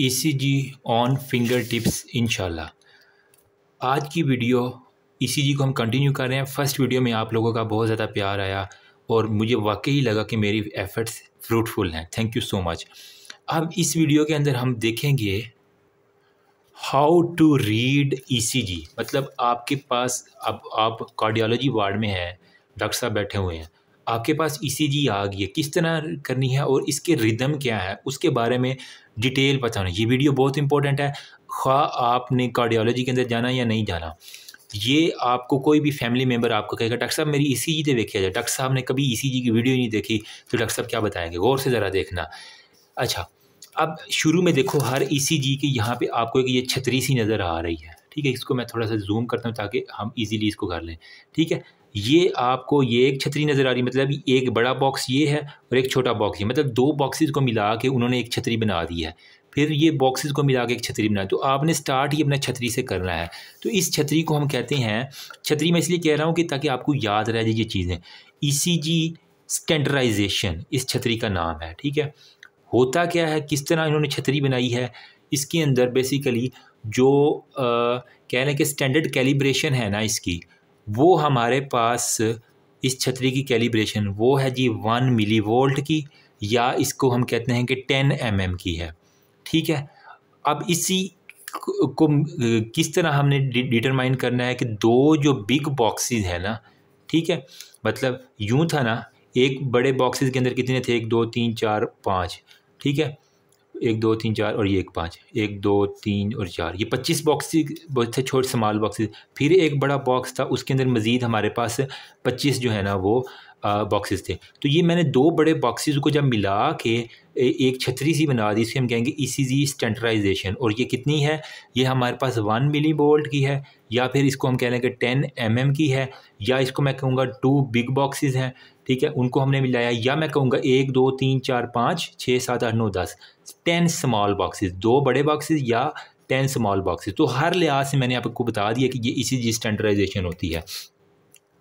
ECG on finger tips इनशाला आज की वीडियो ईसीजी e को हम कंटिन्यू कर रहे हैं फर्स्ट वीडियो में आप लोगों का बहुत ज़्यादा प्यार आया और मुझे वाकई लगा कि मेरी एफ़र्ट्स फ्रूटफुल हैं थैंक यू सो मच अब इस वीडियो के अंदर हम देखेंगे हाउ टू रीड जी मतलब आपके पास अब आप कार्डियोलॉजी वार्ड में हैं डॉक्टर साहब बैठे हुए हैं आपके पास ई आ गई है किस तरह करनी है और इसके रिदम क्या है उसके बारे में डिटेल पता होना ये वीडियो बहुत इंपॉर्टेंट है खा आपने कार्डियोलॉजी के अंदर जाना या नहीं जाना ये आपको कोई भी फैमिली मेम्बर आपको कहेगा डॉक्टर साहब मेरी ई सी जी देखी जाए डॉक्टर साहब ने कभी ई e जी की वीडियो नहीं देखी तो डॉक्टर साहब क्या बताएंगे गौर से ज़रा देखना अच्छा अब शुरू में देखो हर ई सी जी की यहाँ पर आपको एक ये छतरी सी नज़र आ रही है ठीक है इसको मैं थोड़ा सा जूम करता हूँ ताकि हम इजीली इसको कर लें ठीक है ये आपको ये एक छतरी नज़र आ रही मतलब एक बड़ा बॉक्स ये है और एक छोटा बॉक्स ये मतलब दो बॉक्सेस को मिला के उन्होंने एक छतरी बना दी है फिर ये बॉक्सेस को मिला के एक छतरी बनाई तो आपने स्टार्ट ही अपना छतरी से करना है तो इस छतरी को हम कहते हैं छतरी मैं इसलिए कह रहा हूँ कि ताकि आपको याद रह जाए ये चीज़ें ई सी जी स्टैंडर्डाइजेशन इस छतरी का नाम है ठीक है होता क्या है किस तरह इन्होंने छतरी बनाई है इसके अंदर बेसिकली जो कह रहे हैं कि स्टैंडर्ड कैलिब्रेशन है ना इसकी वो हमारे पास इस छतरी की कैलिब्रेशन वो है जी वन मिली वोल्ट की या इसको हम कहते हैं कि टेन एम mm की है ठीक है अब इसी को किस तरह हमने डिटरमाइन करना है कि दो जो बिग बॉक्सेस हैं ना ठीक है मतलब यूं था ना एक बड़े बॉक्सेस के अंदर कितने थे एक दो तीन चार पाँच ठीक है एक दो तीन चार और ये एक पाँच एक दो तीन और चार ये पच्चीस बॉक्स थे छोटे स्मॉल बॉक्सेस फिर एक बड़ा बॉक्स था उसके अंदर मज़ीद हमारे पास पच्चीस जो है ना वो बॉक्सेस थे तो ये मैंने दो बड़े बॉक्सेस को जब मिला के एक छतरी सी बना दी इसे हम कहेंगे ई सी जी स्टेंटराइजेशन और ये कितनी है ये हमारे पास वन मिली वोल्ट की है या फिर इसको हम कह लेंगे टेन एम एम की है या इसको मैं कहूँगा टू बिग बॉक्सेस हैं ठीक है उनको हमने मिलाया या मैं कहूँगा एक दो तीन चार पाँच छः सात आठ नौ दस टेन स्मॉल बॉक्सेस दो बड़े बॉक्सेस या टेन स्मॉल बॉक्सेस तो हर लिहाज से मैंने आपको बता दिया कि ये इसी जी स्टैंडर्डाइजेशन होती है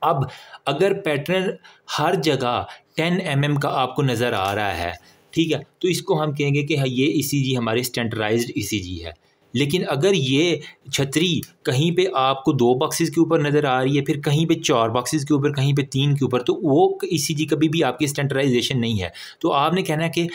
अब अगर पैटर्न हर जगह 10 एम mm का आपको नज़र आ रहा है ठीक है तो इसको हम कहेंगे कि हाँ, ये ई e हमारी स्टैंडर्डाइज्ड ई e है लेकिन अगर ये छतरी कहीं पे आपको दो बॉक्सेस के ऊपर नज़र आ रही है फिर कहीं पे चार बॉक्सेस के ऊपर कहीं पे तीन के ऊपर तो वो इसी जी कभी भी आपकी स्टैंडर्डाइजेशन नहीं है तो आपने कहना है कि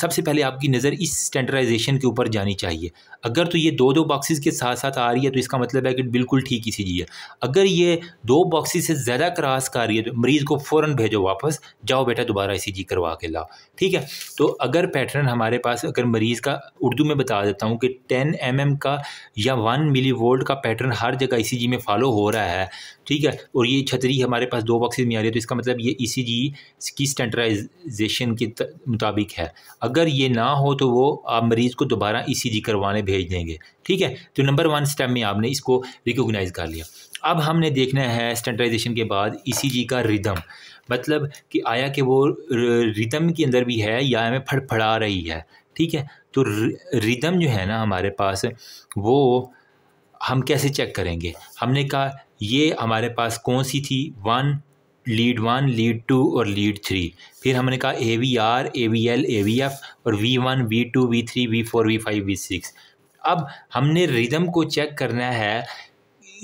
सबसे पहले आपकी नज़र इस स्टैंडर्डाइजेशन के ऊपर जानी चाहिए अगर तो ये दो दो बॉक्सेस के साथ साथ आ रही है तो इसका मतलब है कि बिल्कुल ठीक इसी जी है अगर ये दो बॉक्सेस से ज़्यादा क्रॉस कर रही है तो मरीज़ को फ़ौर भेजो वापस जाओ बेटा दोबारा जी करवा के लाओ ठीक है तो अगर पैटर्न हमारे पास अगर मरीज़ का उर्दू में बता देता हूँ कि टेन टेन एम mm का या वन मिली वोल्ट का पैटर्न हर जगह ई e में फॉलो हो रहा है ठीक है और ये छतरी हमारे पास दो बॉक्सेज में आ रही है तो इसका मतलब ये ई e की स्टैंडर्डाइजेशन के मुताबिक है अगर ये ना हो तो वो आप मरीज़ को दोबारा ई e करवाने भेज देंगे ठीक है तो नंबर वन स्टेप में आपने इसको रिकोगनाइज कर लिया अब हमने देखना है स्टैंडर्डाइजेशन के बाद ई का रिदम मतलब कि आया कि वो रिदम के अंदर भी है या हमें फड़फड़ा रही है ठीक है तो रिदम जो है ना हमारे पास वो हम कैसे चेक करेंगे हमने कहा ये हमारे पास कौन सी थी one lead one lead two और लीड थ्री फिर हमने कहा A V R A V L A V F और V one V two V three V four V five V six अब हमने रिदम को चेक करना है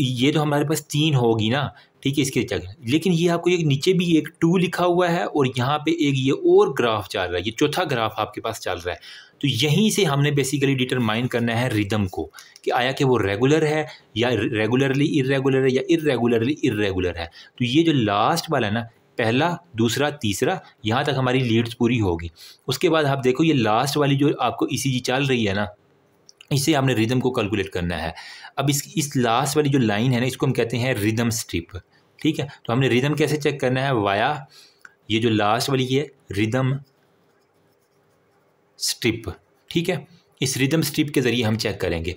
ये तो हमारे पास तीन होगी ना ठीक है इसके चेक लेकिन ये आपको एक नीचे भी एक टू लिखा हुआ है और यहाँ पे एक ये और ग्राफ चल रहा है ये चौथा ग्राफ आपके पास चल रहा है तो यहीं से हमने बेसिकली डिटरमाइन करना है रिदम को कि आया कि वो रेगुलर है या रेगुलरली इरेगुलर है या इरेगुलरली इरेगुलर है तो ये जो लास्ट वाला है ना पहला दूसरा तीसरा यहाँ तक हमारी लीड्स पूरी होगी उसके बाद आप देखो ये लास्ट वाली जो आपको ई चल रही है ना इसे हमने रिदम को कैलकुलेट करना है अब इस इस लास्ट वाली जो लाइन है ना इसको हम कहते हैं रिदम स्ट्रिप ठीक है तो हमने रिदम कैसे चेक करना है वाया ये जो लास्ट वाली है रिदम स्ट्रिप ठीक है इस रिदम स्ट्रिप के ज़रिए हम चेक करेंगे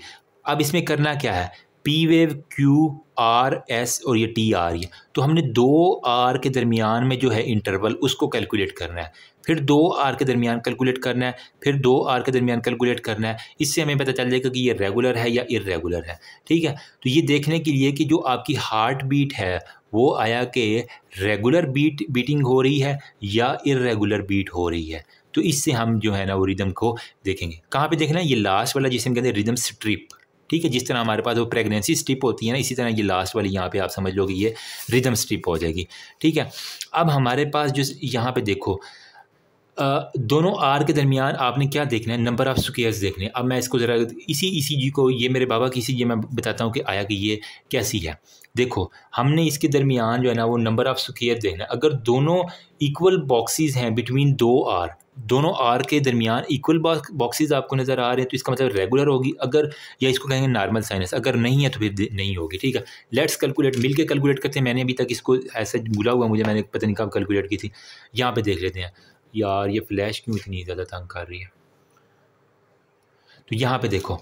अब इसमें करना क्या है P wave Q R S और ये टी आर ये तो हमने दो आर के दरमियान में जो है इंटरवल उसको कैलकुलेट करना है फिर दो आर के दरमियान कैलकुलेट करना है फिर दो आर के दरमियान कैलकुलेट करना है इससे हमें पता चल जाएगा कि ये रेगुलर है या इरेगुलर है ठीक है तो ये देखने के लिए कि जो आपकी हार्ट बीट है वो आया कि रेगुलर बीट बीटिंग हो रही है या इरेगुलर बीट हो रही है तो इससे हम जो है ना वो रिदम को देखेंगे कहाँ पे देखना है ये लास्ट वाला जिसे हम कहते हैं रिदम स्ट्रिप ठीक है जिस तरह हमारे पास वो प्रेगनेंसी स्ट्रिप होती है ना इसी तरह ये लास्ट वाली यहाँ पे आप समझ लो कि ये रिदम स्ट्रिप हो जाएगी ठीक है अब हमारे पास जो यहाँ पे देखो आ, दोनों आर के दरमियान आपने क्या देखना है नंबर ऑफ़ स्क्वेयर्स देखने अब मैं इसको ज़रा इसी इसी जी को ये मेरे बाबा की इसी जी मैं बताता हूँ कि आया कि ये कैसी है देखो हमने इसके दरमियान जो है ना वो नंबर ऑफ़ स्क्वेयर देखना अगर दोनों इक्वल बॉक्सेस हैं बिटवीन दो आर दोनों आर के दरमियान इक्वल बॉक्सेस आपको नज़र आ रहे हैं तो इसका मतलब रेगुलर होगी अगर या इसको कहेंगे नॉर्मल साइनस अगर नहीं है तो फिर नहीं होगी ठीक है लेट्स कैलकुलेट मिल के कैलकुलेट करते हैं मैंने अभी तक इसको ऐसा बुला हुआ मुझे मैंने पता नहीं कब कैलकुलेट की थी यहाँ पे देख लेते हैं यार ये फ्लैश क्यों इतनी ज़्यादा तंग कर रही है तो यहाँ पर देखो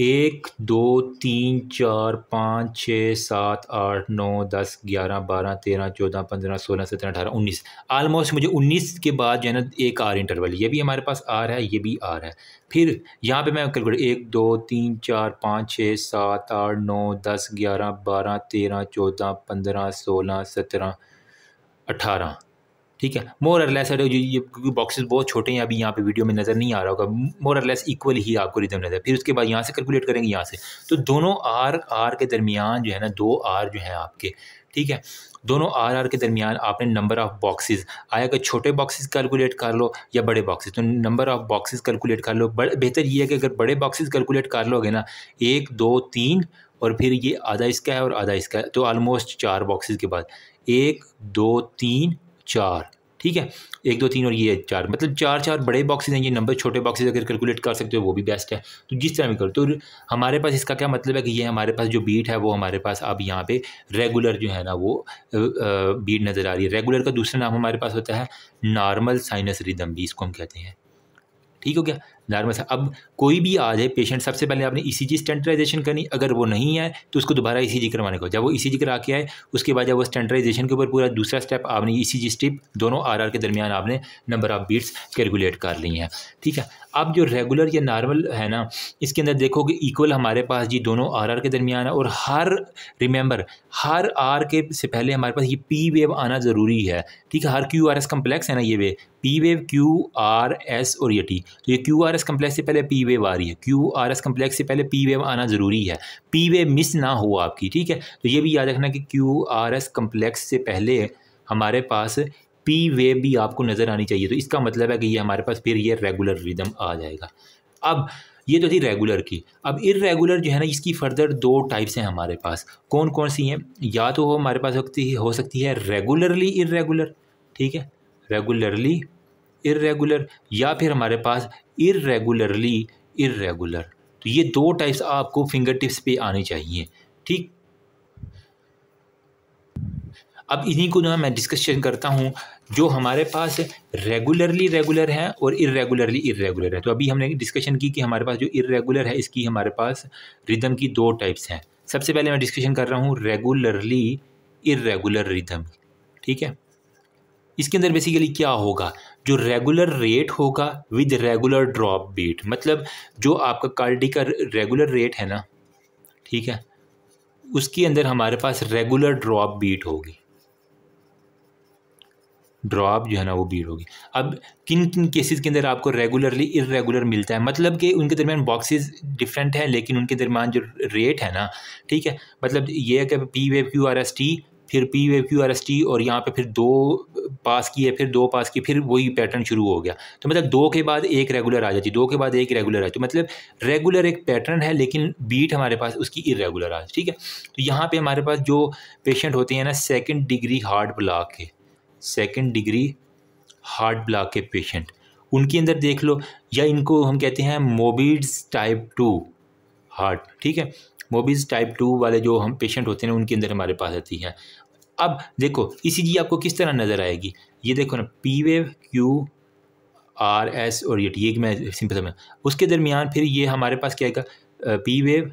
एक दो तीन चार पाँच छः सात आठ नौ दस ग्यारह बारह तेरह चौदह पंद्रह सोलह सत्रह अठारह उन्नीस आलमोस्ट मुझे उन्नीस के बाद जो है ना एक आर इंटरवल ये भी हमारे पास आर है ये भी आर है फिर यहाँ पे मैं कैलकुलेट एक दो तीन चार पाँच छः सात आठ नौ दस ग्यारह बारह तेरह चौदह पंद्रह सोलह सत्रह अठारह ठीक है मोर और लेस जो ये क्योंकि बॉक्सेस बहुत छोटे हैं अभी यहाँ पे वीडियो में नज़र नहीं आ रहा होगा मोर और लेस इक्वल ही आपको रिदम नज़र फिर उसके बाद यहाँ से कैलकुलेट करेंगे यहाँ से तो दोनों आर आर के दरमियान जो है ना दो आर जो है आपके ठीक है दोनों आर आर के दरमियान आपने नंबर ऑफ़ बॉक्सेस आया अगर छोटे बॉक्सेस कैलकुलेट कर लो या बड़े बॉक्सेस तो नंबर ऑफ़ बॉक्सेस कैलकुलेट कर लो बेहतर ये है कि अगर बड़े बॉक्सेस कैलकुलेट कर लोगे ना एक दो तीन और फिर ये आधा इसका है और आधा इसका है तो ऑलमोस्ट चार बॉक्सेस के बाद एक दो तीन चार ठीक है एक दो तीन और ये चार मतलब चार चार बड़े बॉक्सेस हैं ये नंबर छोटे बॉक्सेस अगर कैलकुलेट कर सकते हो वो भी बेस्ट है तो जिस तरह भी करो तो हमारे पास इसका क्या मतलब है कि ये हमारे पास जो बीट है वो हमारे पास अब यहाँ पे रेगुलर जो है ना वो बीट नज़र आ रही है रेगुलर का दूसरा नाम हमारे पास होता है नॉर्मल साइनस रिदम भी इसको हम कहते हैं ठीक हो गया नॉर्मल सा अब कोई भी आ जाए पेशेंट सबसे पहले आपने ई e सी करनी अगर वो नहीं है तो उसको दोबारा ई e सी करवाने को जब वो ई e सी करा के आए उसके बाद जब वो स्टेंटराइजेशन के ऊपर पूरा दूसरा स्टेप आपने ई सी स्टिप दोनों आर आर के दरमियान आपने नंबर ऑफ़ बीट्स कैलकुलेट कर ली हैं ठीक है अब जो रेगुलर या नॉर्मल है ना इसके अंदर देखोगे इक्वल हमारे पास जी दोनों आर आर के दरमियान है और हर रिमेंबर हर आर के से पहले हमारे पास ये पी वेव आना ज़रूरी है ठीक है हर क्यू आर एस कम्प्लेक्स है ना ये वे P wave Q R S और ये टी तो ये क्यू आर एस कम्प्लेक्स से पहले पी वेव आ रही है क्यू आर एस कम्प्लेक्स से पहले पी वेव आना ज़रूरी है पी वेव मिस ना हो आपकी ठीक है तो ये भी याद रखना कि क्यू आर एस कम्प्लेक्स से पहले हमारे पास पी वेव भी आपको नज़र आनी चाहिए तो इसका मतलब है कि ये हमारे पास फिर ये रेगुलर रिदम आ जाएगा अब ये तो थी रेगुलर की अब इरेगुलर जो है ना इसकी फर्दर दो टाइप्स हैं हमारे पास कौन कौन सी हैं या तो वो हमारे पास हो सकती है रेगुलरली इरेगुलर ठीक है रेगुलरली इरेगुलर या फिर हमारे पास इरेगुलरली इरेगुलर तो ये दो टाइप्स आपको फिंगर टिप्स पे आने चाहिए ठीक अब इन्हीं को जो है मैं डिस्कशन करता हूँ जो हमारे पास रेगुलरली रेगुलर हैं और इरेगुलरली इरेगुलर है तो अभी हमने डिस्कशन की कि हमारे पास जो इरेगुलर है इसकी हमारे पास रिदम की दो टाइप्स हैं सबसे पहले मैं डिस्कशन कर रहा हूँ रेगुलरली इरेगुलर रिदम ठीक है इसके अंदर बेसिकली क्या होगा जो रेगुलर रेट होगा विद रेगुलर ड्रॉप बीट मतलब जो आपका कार्डी का रेगुलर रेट है ना ठीक है उसके अंदर हमारे पास रेगुलर ड्रॉप बीट होगी ड्रॉप जो है ना वो बीट होगी अब किन किन केसेस के अंदर आपको रेगुलरली इरेगुलर मिलता है मतलब कि उनके दरमियान बॉक्सेस डिफरेंट हैं लेकिन उनके दरमियान जो रेट है ना ठीक है मतलब ये है कि P wave Q R S T फिर P wave Q R S T और यहाँ पे फिर दो पास की है फिर दो पास की फिर वही पैटर्न शुरू हो गया तो मतलब दो के बाद एक रेगुलर आ जाती है दो के बाद एक रेगुलर आ तो मतलब रेगुलर एक पैटर्न है लेकिन बीट हमारे पास उसकी इरेगुलर आ ठीक है तो यहाँ पर हमारे पास जो पेशेंट होते हैं ना सेकेंड डिग्री हार्ट ब्लॉक के सेकेंड डिग्री हार्ट ब्लॉक के पेशेंट उनके अंदर देख लो या इनको हम कहते हैं मोबिड्स टाइप टू हार्ट ठीक है मोबिज टाइप टू वाले जो हम पेशेंट होते हैं उनके अंदर हमारे पास आती हैं अब देखो चीज आपको किस तरह नज़र आएगी ये देखो ना P wave Q R S और ये ठीक मैं सिंपल समझ उसके दरमियान फिर ये हमारे पास क्या आएगा पी वेव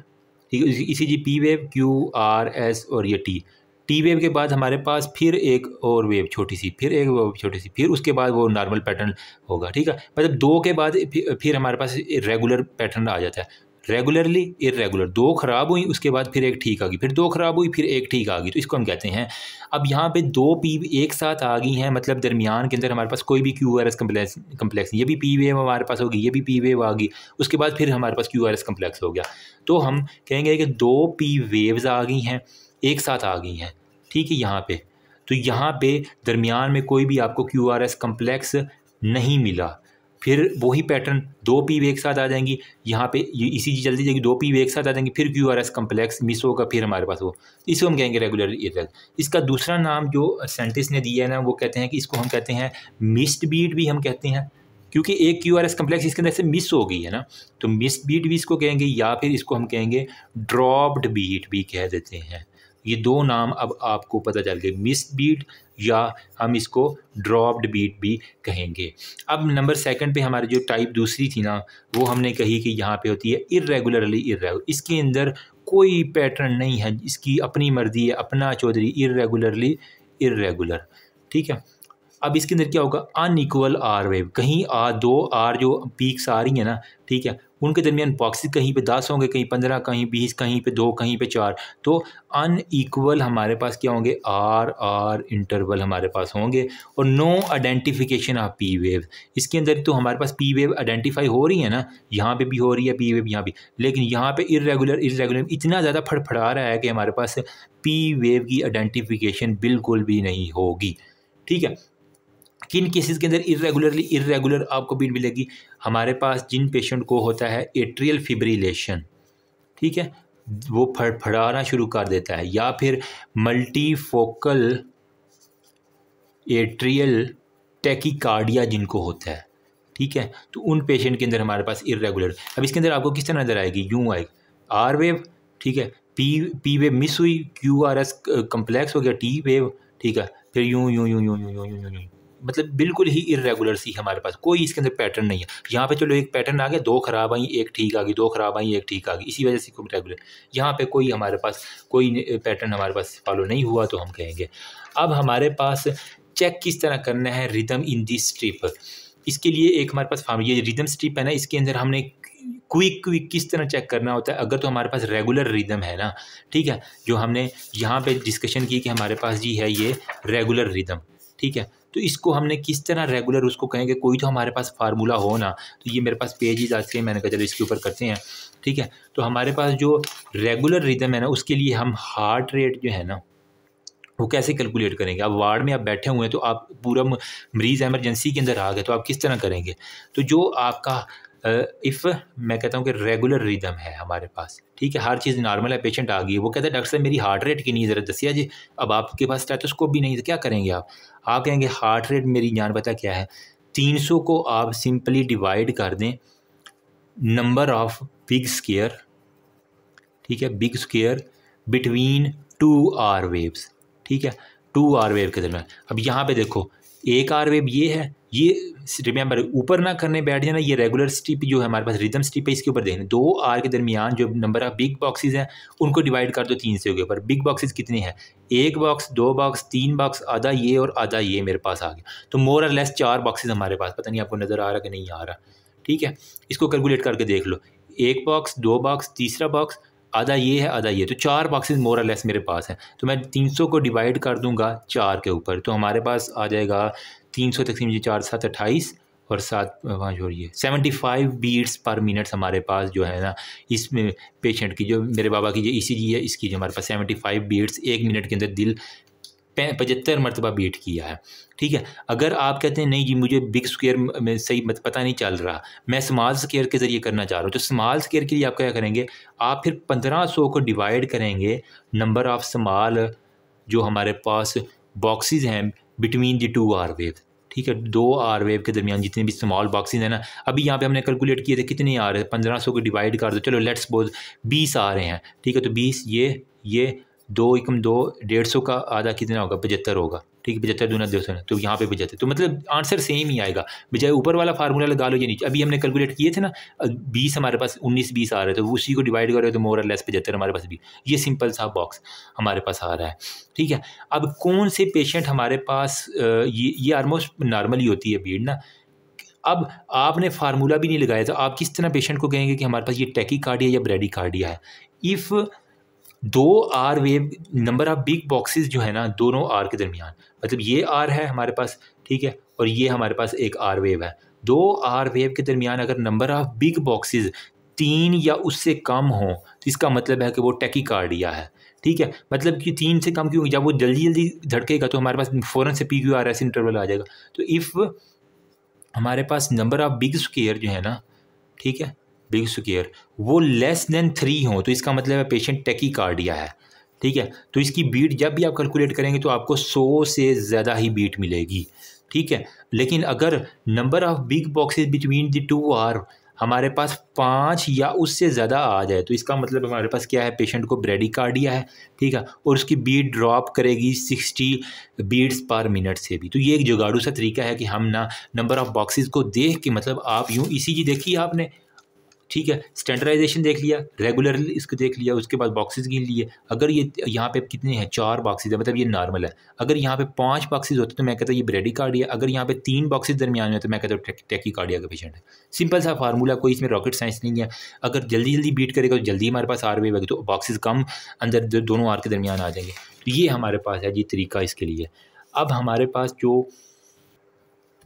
ठीक है ई P wave Q R S और ये टी टी वेव के बाद हमारे पास फिर एक और वेव छोटी सी फिर एक वेव छोटी सी फिर उसके बाद वो नॉर्मल पैटर्न होगा ठीक है मतलब दो के बाद फिर हमारे पास रेगुलर पैटर्न आ जाता है रेगुलरली इरेगुलर दो ख़राब हुई उसके बाद फिर एक ठीक आ गई फिर दो ख़राब हुई फिर एक ठीक आ गई तो इसको हम कहते हैं अब यहाँ पे दो पी एक साथ आ गई हैं मतलब दरमियान के अंदर हमारे पास कोई भी Q R S complex complex ये भी पी वेव हमारे पास होगी ये भी पी वेव आ गई उसके बाद फिर हमारे पास क्यू आर एस कम्प्लेक्स हो गया तो हम कहेंगे कि दो पी वेव्स आ गई हैं एक साथ आ गई हैं ठीक है यहाँ पर तो यहाँ पर दरमियान में कोई भी आपको क्यू आर एस कम्प्लेक्स नहीं मिला फिर वही पैटर्न दो पी वे एक साथ आ जाएंगी यहाँ पे ये इसी चीज़ जल्दी जाएगी दो पी वे एक साथ आ जाएंगी फिर Q R S complex miss होगा फिर हमारे पास वो इसको हम कहेंगे रेगुलर इरेगुलर इसका दूसरा नाम जो साइंटिस्ट ने दिया है ना वो कहते हैं कि इसको हम कहते हैं मिस्ड बीट भी हम कहते हैं क्योंकि एक क्यू आर एस कम्प्लेक्स इसके अंदर से मिस हो गई है ना तो मिस बीट भी इसको कहेंगे या फिर इसको हम कहेंगे ड्रॉप्ड बीट भी कह देते हैं ये दो नाम अब आपको पता चल गए मिस बीट या हम इसको ड्रॉप्ड बीट भी कहेंगे अब नंबर सेकंड पे हमारी जो टाइप दूसरी थी ना वो हमने कही कि यहाँ पे होती है इरेगुलरली इरेगुलर इसके अंदर कोई पैटर्न नहीं है इसकी अपनी मर्जी है अपना चौधरी इरेगुलरली इरेगुलर ठीक है अब इसके अंदर क्या होगा अनइक्वल आर वेव कहीं आ दो आर जो पीक्स आ रही हैं ना ठीक है उनके दरमियान बॉक्सिस कहीं पे दस होंगे कहीं पंद्रह कहीं बीस कहीं पे दो कहीं पे चार तो अनईक्वल हमारे पास क्या होंगे आर आर इंटरवल हमारे पास होंगे और no identification of P wave इसके अंदर तो हमारे पास पी वेव आइडेंटिफाई हो रही है ना यहाँ पे भी हो रही है पी वेव यहाँ भी लेकिन यहाँ पे इरेगुलर इरेगुलर इतना ज़्यादा फड़फड़ा रहा है कि हमारे पास पी वेव की आइडेंटिफिकेशन बिल्कुल भी नहीं होगी ठीक है किन केसेस के अंदर इरेगुलरली इरेगुलर आपको बीट मिलेगी हमारे पास जिन पेशेंट को होता है एट्रियल फिब्रिलेशन ठीक है वो फड़फड़ाना शुरू कर देता है या फिर मल्टीफोकल एट्रियल टैकीकार्डिया जिनको होता है ठीक है तो उन पेशेंट के अंदर हमारे पास इरेगुलर अब इसके अंदर आपको किस तरह नज़र आएगी यू आएगी आर वेव ठीक है पी पी वेव मिस हुई क्यू आर एस कम्प्लेक्स हो गया टी वेव ठीक है फिर यूं यूं यूं यूं यूं यूं यूं यूं मतलब बिल्कुल ही इरेगुलर सी हमारे पास कोई इसके अंदर पैटर्न नहीं है यहाँ पे चलो एक पैटर्न आ गया दो खराब आई एक ठीक आ गई दो खराब आई एक ठीक आ गई इसी वजह से कोई रेगुलर यहाँ पे कोई हमारे पास कोई पैटर्न हमारे पास फॉलो नहीं हुआ तो हम कहेंगे अब हमारे पास चेक किस तरह करना है रिदम इन दिस स्ट्रिप इसके लिए एक हमारे पास फॉर्म ये रिदम स्ट्रिप है ना इसके अंदर हमने क्विक क्विक किस तरह चेक करना होता है अगर तो हमारे पास रेगुलर रिदम है ना ठीक है जो हमने यहाँ पे डिस्कशन की कि हमारे पास जी है ये रेगुलर रिदम ठीक है तो इसको हमने किस तरह रेगुलर उसको कहेंगे कोई तो हमारे पास फार्मूला हो ना तो ये मेरे पास पेज ही हैं मैंने कहा चलो इसके ऊपर करते हैं ठीक है तो हमारे पास जो रेगुलर रिदम है ना उसके लिए हम हार्ट रेट जो है ना वो कैसे कैलकुलेट करेंगे अब वार्ड में आप बैठे हुए हैं तो आप पूरा मरीज़ एमरजेंसी के अंदर आ गए तो आप किस तरह करेंगे तो जो आपका इफ़ मैं कहता हूँ कि रेगुलर रिदम है हमारे पास ठीक है हर चीज़ नॉर्मल है पेशेंट आ गई वो कहता है डॉक्टर साहब मेरी हार्ट रेट की नहीं ज़रा दसिया जी अब आपके पास स्टेथोस्कोप भी नहीं तो क्या करेंगे आप आप कहेंगे हार्ट रेट मेरी जान पता क्या है 300 को आप सिंपली डिवाइड कर दें नंबर ऑफ बिग स्केयर ठीक है big square between two R waves ठीक है टू आर वेव के दरमियान अब यहाँ पे देखो एक आर वेब ये है ये रिमेंबर ऊपर ना करने बैठ जाना ये रेगुलर स्टिप जो है हमारे पास रिदम स्टिप है इसके ऊपर देखने दो आर के दरमियान जो नंबर ऑफ बिग बॉक्सेस हैं उनको डिवाइड कर दो तीन से के ऊपर बिग बॉक्सेस कितने हैं एक बॉक्स दो बॉक्स तीन बॉक्स आधा ये और आधा ये मेरे पास आ गया तो मोर और लेस चार बॉक्सेज हमारे पास पता नहीं आपको नज़र आ रहा कि नहीं आ रहा ठीक है इसको कैलकुलेट करके देख लो एक बॉक्स दो बॉक्स तीसरा बॉक्स आधा ये है आधा ये तो चार बॉक्सेस मोर लेस मेरे पास है तो मैं तीन सौ को डिवाइड कर दूंगा चार के ऊपर तो हमारे पास आ जाएगा तीन सौ तकसीम जी चार सात अट्ठाईस और सात वहाँ ये seventy five beats per minutes हमारे पास जो है ना इस पेशेंट की जो मेरे बाबा की जो ई है इसकी जो हमारे पास सेवेंटी फाइव बीट्स एक मिनट के अंदर दिल पचहत्तर मरतबा बीट किया है ठीक है अगर आप कहते हैं नहीं जी मुझे बिग स्केयर में सही पता नहीं चल रहा मैं स्माल स्केयर के ज़रिए करना चाह रहा हूँ तो स्माल स्केयर के लिए आप क्या करेंगे आप फिर पंद्रह सौ को डिवाइड करेंगे नंबर ऑफ़ स्मॉल जो हमारे पास बॉक्सेस हैं between the two R wave ठीक है दो आर वेव के दरमियान जितने भी स्मॉल बॉक्सेज हैं ना अभी यहाँ पे हमने कैलकुलेट किए थे कितने आ रहे हैं पंद्रह सौ को डिवाइड कर दो चलो लेट्स बोल बीस आ रहे हैं ठीक है तो बीस ये ये दो एकम दो डेढ़ सौ का आधा कितना होगा पचहत्तर होगा ठीक है पचहत्तर दूना दो सौ तो यहाँ पे पचहत्तर तो मतलब आंसर सेम ही आएगा बजाय ऊपर वाला फार्मूला लगा लो या नीचे अभी हमने कैलकुलेट किए थे ना बीस हमारे पास उन्नीस बीस आ रहे हैं तो उसी को डिवाइड करो तो मोर लेस पचहत्तर हमारे पास भी ये सिंपल सा बॉक्स हमारे पास आ रहा है ठीक है अब कौन से पेशेंट हमारे पास ये ये आलमोस्ट नॉर्मल ही होती है भीड़ ना अब आपने फार्मूला भी नहीं लगाया तो आप किस तरह पेशेंट को कहेंगे कि हमारे पास ये टैकी कार्डिया या ब्रेडी कार्डिया है इफ़ दो R wave number of big boxes जो है ना दोनों आर के दरमियान मतलब ये आर है हमारे पास ठीक है और ये हमारे पास एक आर वेव है दो आर वेव के दरमियान अगर नंबर ऑफ बिग बॉक्सेस तीन या उससे कम हो तो इसका मतलब है कि वो टेकिकार्डिया है ठीक है मतलब कि तीन से कम क्योंकि जब वो जल्दी जल्दी धड़केगा तो हमारे पास फ़ौरन से P Q R S interval आ जाएगा तो इफ़ हमारे पास नंबर ऑफ़ बिग स्केयर जो है ना ठीक है बिगसुकेयर वो लेस देन थ्री हो तो इसका मतलब है पेशेंट टेकी कार्डिया है ठीक है तो इसकी बीट जब भी आप कैलकुलेट करेंगे तो आपको सौ से ज़्यादा ही बीट मिलेगी ठीक है लेकिन अगर number of big boxes between the two R हमारे पास पाँच या उससे ज़्यादा आ जाए तो इसका मतलब हमारे पास क्या है पेशेंट को कार्डिया है ठीक है और उसकी बीट ड्रॉप करेगी सिक्सटी बीट्स पर मिनट से भी तो ये एक जुगाड़ू सा तरीका है कि हम ना नंबर ऑफ़ बॉक्सेस को देख के मतलब आप यूँ चीज़ देखी आपने ठीक है स्टैंडर्डाइजेशन देख लिया रेगुलरली इसको देख लिया उसके बाद बॉक्सेस गिन लिए अगर ये यहाँ पे कितने हैं चार बॉक्सेस है मतलब ये नॉर्मल है अगर यहाँ पे पांच बॉक्सेस होते तो मैं कहता ये ब्रेडी कार्डिया अगर यहाँ पे तीन बॉक्सेस दरमियान में तो मैं कहता हूँ टेकी कार्डिया का पेशेंट है सिंपल सा फार्मूला कोई इसमें रॉकेट साइंस नहीं है अगर जल्दी जल्दी बीट करेगा तो जल्दी हमारे पास आर वेव तो बॉक्सेज कम अंदर दोनों आर के दरमियान आ जाएंगे तो ये हमारे पास है जी तरीका इसके लिए अब हमारे पास जो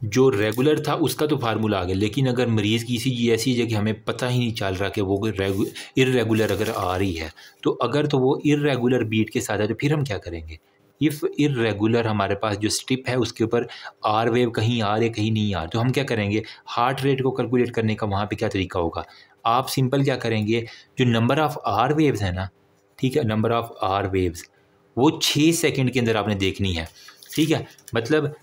जो रेगुलर था उसका तो फार्मूला आ गया लेकिन अगर मरीज़ की किसी ऐसी जगह हमें पता ही नहीं चल रहा कि वो इरेगुलर अगर आ रही है तो अगर तो वो इरेगुलर बीट के साथ है तो फिर हम क्या करेंगे इफ़ इरेगुलर हमारे पास जो स्टिप है उसके ऊपर आर वेव कहीं आ रही कहीं नहीं आ तो हम क्या करेंगे हार्ट रेट को कैलकुलेट करने का वहाँ पर क्या तरीका होगा आप सिंपल क्या करेंगे जो नंबर ऑफ़ आर वेव्स है ना ठीक है नंबर ऑफ़ आर वेव्स वो छः सेकेंड के अंदर आपने देखनी है ठीक है मतलब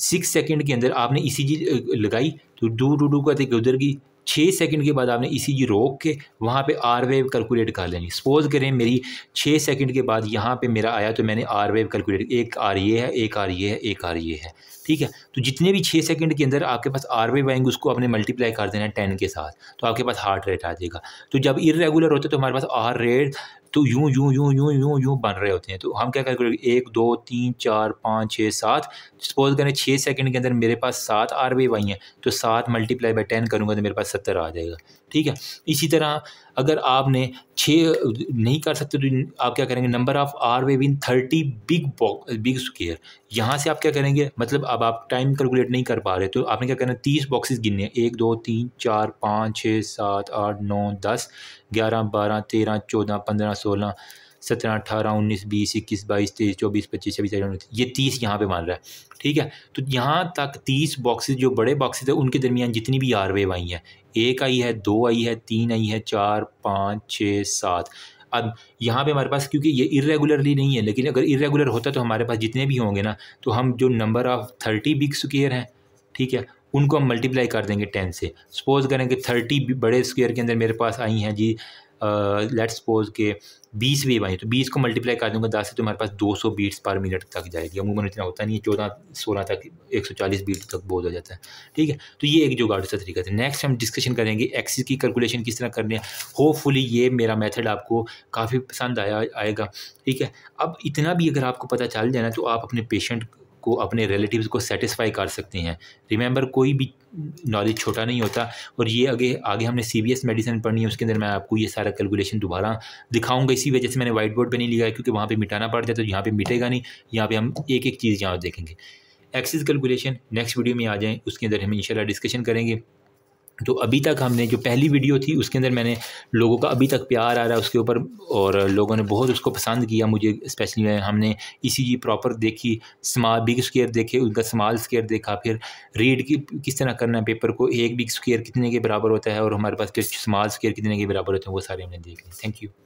सिक्स सेकेंड के अंदर आपने ई लगाई तो डू डू डू करते उधर की छः सेकंड के बाद आपने ई रोक के वहाँ पे आर वेव कैलकुलेट कर लेनी सपोज़ करें मेरी छः सेकंड के बाद यहाँ पे मेरा आया तो मैंने आर वेव कैलकुलेट एक आर ये है एक आर ये है एक आर ये है ठीक है तो जितने भी छः सेकंड के अंदर आपके पास आर वेव आएंगे उसको आपने मल्टीप्लाई कर देना है टेन के साथ तो आपके पास हार्ट रेट आ जाएगा तो जब इरेगुलर होता है तो हमारे पास आर रेट तो यूं यूं यूं यूं यूं यूं बन रहे होते हैं तो हम क्या करेंगे एक दो तीन चार पाँच छः सात सपोज करें छः सेकंड के अंदर मेरे पास सात आर बी वाई हैं तो सात मल्टीप्लाई बाई टेन करूँगा तो मेरे पास सत्तर आ जाएगा ठीक है इसी तरह अगर आपने छः नहीं कर सकते तो आप क्या करेंगे number of R wave in thirty big box big square यहाँ से आप क्या करेंगे मतलब अब आप टाइम कैलकुलेट नहीं कर पा रहे तो आपने क्या करना है तीस बॉक्सेस गिनने हैं एक दो तीन चार पाँच छः सात आठ नौ दस ग्यारह बारह तेरह चौदह पंद्रह सोलह सत्रह अठारह उन्नीस बीस इक्कीस बाईस तेईस चौबीस पच्चीस छब्बीस उन्नीस ये तीस यहाँ पे मान रहा है ठीक है तो यहाँ तक तीस बॉक्सेज जो बड़े बॉक्सेज हैं उनके दरमियान जितनी भी आर वेव आई हैं एक आई है दो आई है तीन आई है चार पाँच छः सात अब यहाँ पे हमारे पास क्योंकि ये इरेगुलरली नहीं है लेकिन अगर इरेगुलर होता तो हमारे पास जितने भी होंगे ना तो हम जो number of thirty big square हैं ठीक है उनको हम मल्टीप्लाई कर देंगे टेन से सपोज़ करें कि थर्टी बड़े स्क्वेयर के अंदर मेरे पास आई हैं जी लेट सपोज के बीस वेव आई तो बीस को मल्टीप्लाई कर दूंगा दस से तो हमारे पास दो सौ बीट्स पर मिनट तक जाएगी अमूमन इतना होता नहीं है चौदह सोलह तक एक सौ चालीस बीट तक बहुत हो जाता है ठीक है तो ये एक गार्ड सा तरीका था नेक्स्ट हम डिस्कशन करेंगे एक्सिस की कैलकुलेशन किस तरह करनी है होपफुली ये मेरा मेथड आपको काफ़ी पसंद आया आएगा ठीक है अब इतना भी अगर आपको पता चल जाए ना तो आप अपने पेशेंट को अपने रिलेटिव्स को सेटिस्फाई कर सकते हैं रिमेंबर कोई भी नॉलेज छोटा नहीं होता और ये आगे आगे हमने सी बी एस मेडिसिन पढ़नी है उसके अंदर मैं आपको ये सारा कैलकुलेशन दोबारा दिखाऊंगा इसी वजह से मैंने वाइट बोर्ड पर नहीं लिखा है क्योंकि वहाँ पर मिटाना पड़ता है तो यहाँ पर मिटेगा नहीं यहाँ पर हम एक एक चीज़ यहाँ देखेंगे एक्सिस कैलकुलेशन नेक्स्ट वीडियो में आ जाएँ उसके अंदर हम इंशाल्लाह डिस्कशन करेंगे तो अभी तक हमने जो पहली वीडियो थी उसके अंदर मैंने लोगों का अभी तक प्यार आ रहा है उसके ऊपर और लोगों ने बहुत उसको पसंद किया मुझे स्पेशली हमने इसी ई प्रॉपर देखी स्मॉल बिग स्केयर देखे उनका स्मॉल स्केयर देखा फिर रीड की किस तरह करना है पेपर को एक बिग स्केयर कितने के बराबर होता है और हमारे पास स्मॉल स्केयर कितने के बराबर होते हैं वो सारे हमने देख लिए थैंक यू